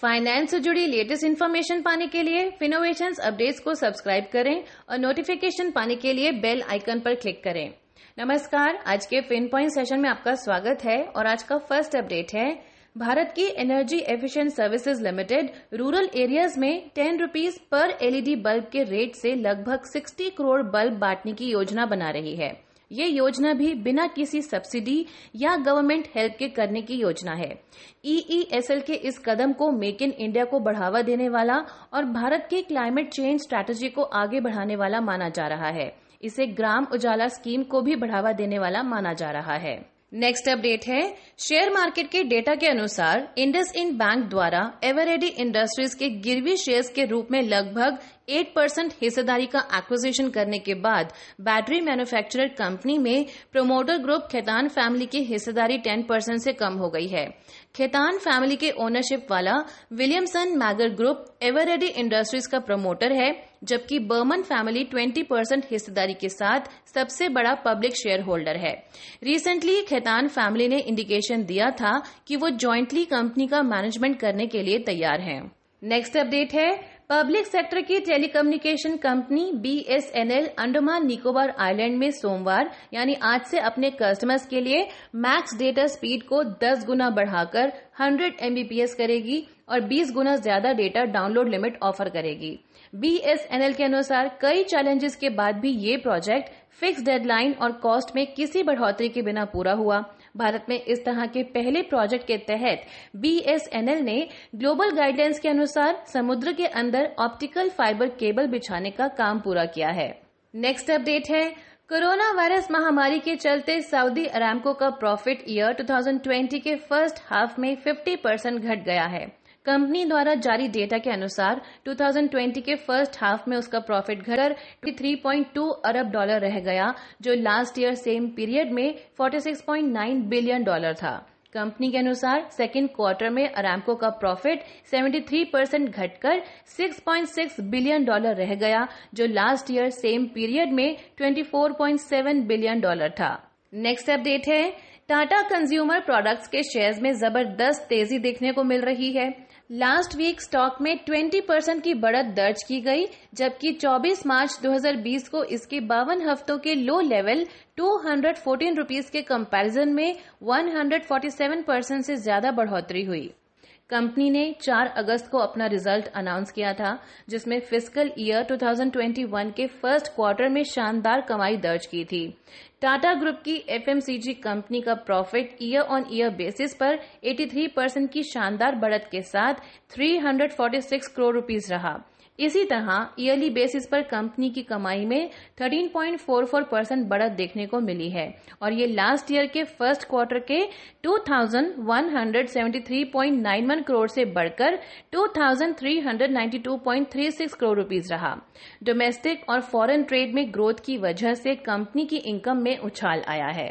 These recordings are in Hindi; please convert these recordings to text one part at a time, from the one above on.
फाइनेंस से जुड़ी लेटेस्ट इन्फॉर्मेशन पाने के लिए फिनोवेशन अपडेट्स को सब्सक्राइब करें और नोटिफिकेशन पाने के लिए बेल आइकन पर क्लिक करें नमस्कार आज के फिन पॉइंट सेशन में आपका स्वागत है और आज का फर्स्ट अपडेट है भारत की energy efficient services limited rural areas में टेन रूपीज पर एलईडी बल्ब के रेट से लगभग 60 करोड़ बल्ब बांटने की योजना बना रही है ये योजना भी बिना किसी सब्सिडी या गवर्नमेंट हेल्प के करने की योजना है ईईएसएल e e के इस कदम को मेक इन इंडिया को बढ़ावा देने वाला और भारत के क्लाइमेट चेंज स्ट्रैटेजी को आगे बढ़ाने वाला माना जा रहा है इसे ग्राम उजाला स्कीम को भी बढ़ावा देने वाला माना जा रहा है नेक्स्ट अपडेट है शेयर मार्केट के डेटा के अनुसार इंडस इंड बैंक द्वारा एवरेडी इंडस्ट्रीज के गिरवी शेयर्स के रूप में लगभग 8 परसेंट हिस्सेदारी का एक्विजिशन करने के बाद बैटरी मैन्युफैक्चरर कंपनी में प्रोमोटर ग्रुप खेतान फैमिली की हिस्सेदारी 10 परसेंट से कम हो गई है खेतान फैमिली के ओनरशिप वाला Williamson Magor group Eveready Industries का प्रमोटर है जबकि बर्मन फैमिली 20 परसेंट हिस्सेदारी के साथ सबसे बड़ा पब्लिक शेयर होल्डर है रिसेंटली खेतान फैमिली ने इंडिकेशन दिया था कि वो ज्वाइंटली कंपनी का मैनेजमेंट करने के लिए तैयार हैं। नेक्स्ट अपडेट है पब्लिक सेक्टर की टेलीकम्युनिकेशन कंपनी बीएसएनएल अंडमान निकोबार आइलैंड में सोमवार यानी आज से अपने कस्टमर्स के लिए मैक्स डेटा स्पीड को 10 गुना बढ़ाकर 100 एमबीपीएस करेगी और 20 गुना ज्यादा डेटा डाउनलोड लिमिट ऑफर करेगी बीएसएनएल के अनुसार कई चैलेंजेस के बाद भी ये प्रोजेक्ट फिक्स डेडलाइन और कॉस्ट में किसी बढ़ोतरी के बिना पूरा हुआ भारत में इस तरह के पहले प्रोजेक्ट के तहत बीएसएनएल ने ग्लोबल गाइडलाइंस के अनुसार समुद्र के अंदर ऑप्टिकल फाइबर केबल बिछाने का काम पूरा किया है नेक्स्ट अपडेट है कोरोना वायरस महामारी के चलते सऊदी अरामको का प्रॉफिट ईयर 2020 के फर्स्ट हाफ में 50 परसेंट घट गया है कंपनी द्वारा जारी डेटा के अनुसार 2020 के फर्स्ट हाफ में उसका प्रॉफिट घटकर 3.2 अरब डॉलर रह गया जो लास्ट ईयर सेम पीरियड में 46.9 बिलियन डॉलर था कंपनी के अनुसार सेकेंड क्वार्टर में अरामको का प्रॉफिट 73 परसेंट घटकर 6.6 बिलियन डॉलर रह गया जो लास्ट ईयर सेम पीरियड में 24.7 बिलियन डॉलर था नेक्स्ट अपडेट है टाटा कंज्यूमर प्रोडक्ट्स के शेयर्स में जबरदस्त तेजी देखने को मिल रही है लास्ट वीक स्टॉक में 20 परसेंट की बढ़त दर्ज की गई जबकि 24 मार्च 2020 को इसके बावन हफ्तों के लो लेवल 214 रुपीस के कंपैरिजन में 147 परसेंट से ज्यादा बढ़ोतरी हुई कंपनी ने 4 अगस्त को अपना रिजल्ट अनाउंस किया था जिसमें फिजिकल ईयर 2021 के फर्स्ट क्वार्टर में शानदार कमाई दर्ज की थी टाटा ग्रुप की एफएमसीजी कंपनी का profit year on year basis पर 83 परसेंट की शानदार बढ़त के साथ 346 करोड़ रुपीस रहा इसी तरह ईयरली बेसिस पर कंपनी की कमाई में 13.44 परसेंट बढ़त देखने को मिली है और ये लास्ट ईयर के फर्स्ट क्वार्टर के 2,173.91 करोड़ से बढ़कर 2,392.36 करोड़ रुपीस रहा डोमेस्टिक और फॉरेन ट्रेड में ग्रोथ की वजह से कंपनी की इनकम में उछाल आया है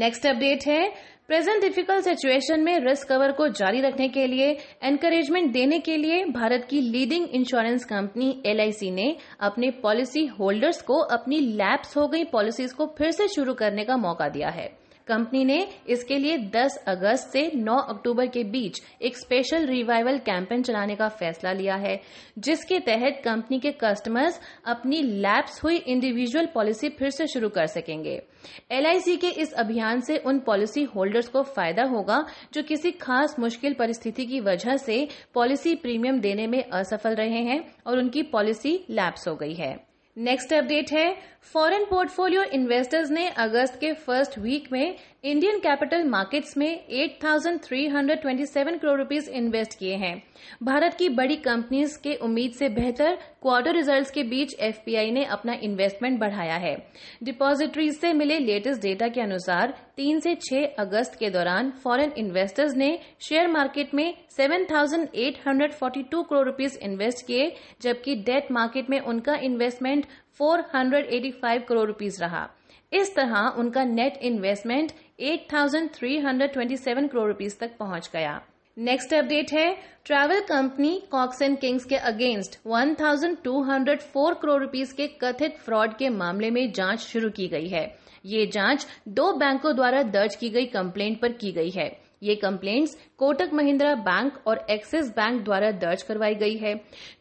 नेक्स्ट अपडेट है प्रेजेंट डिफिकल्ट सिचुएशन में रिस्क कवर को जारी रखने के लिए एनकरेजमेंट देने के लिए भारत की लीडिंग इंश्योरेंस कंपनी एल ने अपने पॉलिसी होल्डर्स को अपनी लैप्स हो गई पॉलिसीज को फिर से शुरू करने का मौका दिया है कंपनी ने इसके लिए 10 अगस्त से 9 अक्टूबर के बीच एक स्पेशल रिवाइवल कैंपेन चलाने का फैसला लिया है जिसके तहत कंपनी के कस्टमर्स अपनी लैप्स हुई इंडिविजुअल पॉलिसी फिर से शुरू कर सकेंगे एल के इस अभियान से उन पॉलिसी होल्डर्स को फायदा होगा जो किसी खास मुश्किल परिस्थिति की वजह से पॉलिसी प्रीमियम देने में असफल रहे हैं और उनकी पॉलिसी लैप्स हो गई है नेक्स्ट अपडेट है फॉरेन पोर्टफोलियो इन्वेस्टर्स ने अगस्त के फर्स्ट वीक में इंडियन कैपिटल मार्केट्स में 8,327 करोड़ रुपीस इन्वेस्ट किए हैं भारत की बड़ी कंपनीज के उम्मीद से बेहतर क्वार्टर रिजल्ट्स के बीच एफपीआई ने अपना इन्वेस्टमेंट बढ़ाया है डिपॉजिटरीज से मिले लेटेस्ट डेटा के अनुसार 3 से 6 अगस्त के दौरान फॉरेन इन्वेस्टर्स ने शेयर मार्केट में 7,842 करोड़ रुपीस इन्वेस्ट किए जबकि डेट मार्केट में उनका इन्वेस्टमेंट 485 करोड़ रुपीस रहा इस तरह उनका नेट इन्वेस्टमेंट 8,327 करोड़ रुपीस तक पहुंच गया नेक्स्ट अपडेट है ट्रैवल कंपनी कॉक्स एंड किंग्स के अगेंस्ट 1,204 करोड़ रुपीस के कथित फ्रॉड के मामले में जांच शुरू की गई है ये जांच दो बैंकों द्वारा दर्ज की गई कंप्लेंट पर की गई है ये कंप्लेंट्स कोटक महिंद्रा बैंक और एक्सिस बैंक द्वारा दर्ज करवाई गई है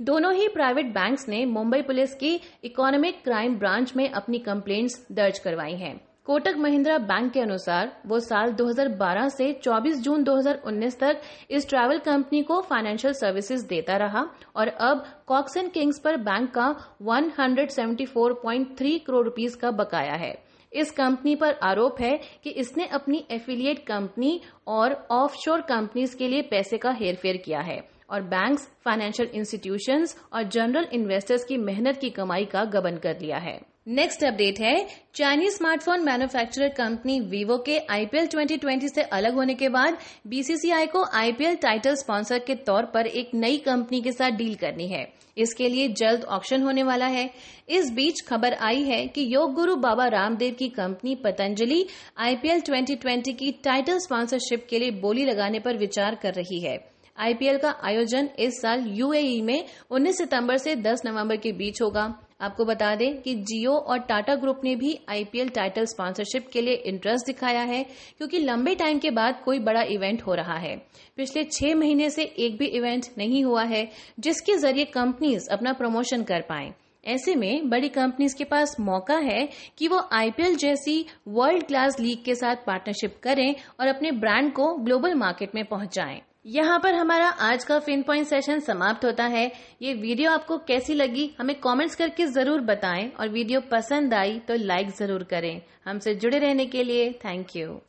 दोनों ही प्राइवेट बैंक्स ने मुंबई पुलिस की इकोनॉमिक क्राइम ब्रांच में अपनी कंप्लेंट्स दर्ज करवाई हैं। कोटक महिंद्रा बैंक के अनुसार वो साल 2012 से 24 जून 2019 तक इस ट्रैवल कंपनी को फाइनेंशियल सर्विसेज देता रहा और अब कॉक्स एंड किंग्स पर बैंक का 174.3 करोड़ रुपीस का बकाया है इस कंपनी पर आरोप है कि इसने अपनी एफिलिएट कंपनी और ऑफशोर कंपनीज के लिए पैसे का हेरफेर किया है और बैंक्स फाइनेंशियल इंस्टीट्यूशंस और जनरल इन्वेस्टर्स की मेहनत की कमाई का गबन कर लिया है नेक्स्ट अपडेट है चाइनीज स्मार्टफोन मैन्युफैक्चरर कंपनी वीवो के आईपीएल 2020 से अलग होने के बाद बीसीसीआई को आईपीएल टाइटल स्पॉन्सर के तौर पर एक नई कंपनी के साथ डील करनी है इसके लिए जल्द ऑक्शन होने वाला है इस बीच खबर आई है कि योग गुरु बाबा रामदेव की कंपनी पतंजलि आईपीएल 2020 की टाइटल स्पॉन्सरशिप के लिए बोली लगाने पर विचार कर रही है आईपीएल का आयोजन इस साल यूएई e में 19 सितंबर से 10 नवंबर के बीच होगा आपको बता दें कि जियो और टाटा ग्रुप ने भी आईपीएल टाइटल स्पॉन्सरशिप के लिए इंटरेस्ट दिखाया है क्योंकि लंबे टाइम के बाद कोई बड़ा इवेंट हो रहा है पिछले छह महीने से एक भी इवेंट नहीं हुआ है जिसके जरिए कंपनीज अपना प्रमोशन कर पाए ऐसे में बड़ी कंपनीज के पास मौका है कि वो आईपीएल जैसी वर्ल्ड क्लास लीग के साथ पार्टनरशिप करें और अपने ब्रांड को ग्लोबल मार्केट में पहुंचाएं। यहाँ पर हमारा आज का फिन पॉइंट सेशन समाप्त होता है ये वीडियो आपको कैसी लगी हमें कमेंट्स करके जरूर बताएं और वीडियो पसंद आई तो लाइक जरूर करें हमसे जुड़े रहने के लिए थैंक यू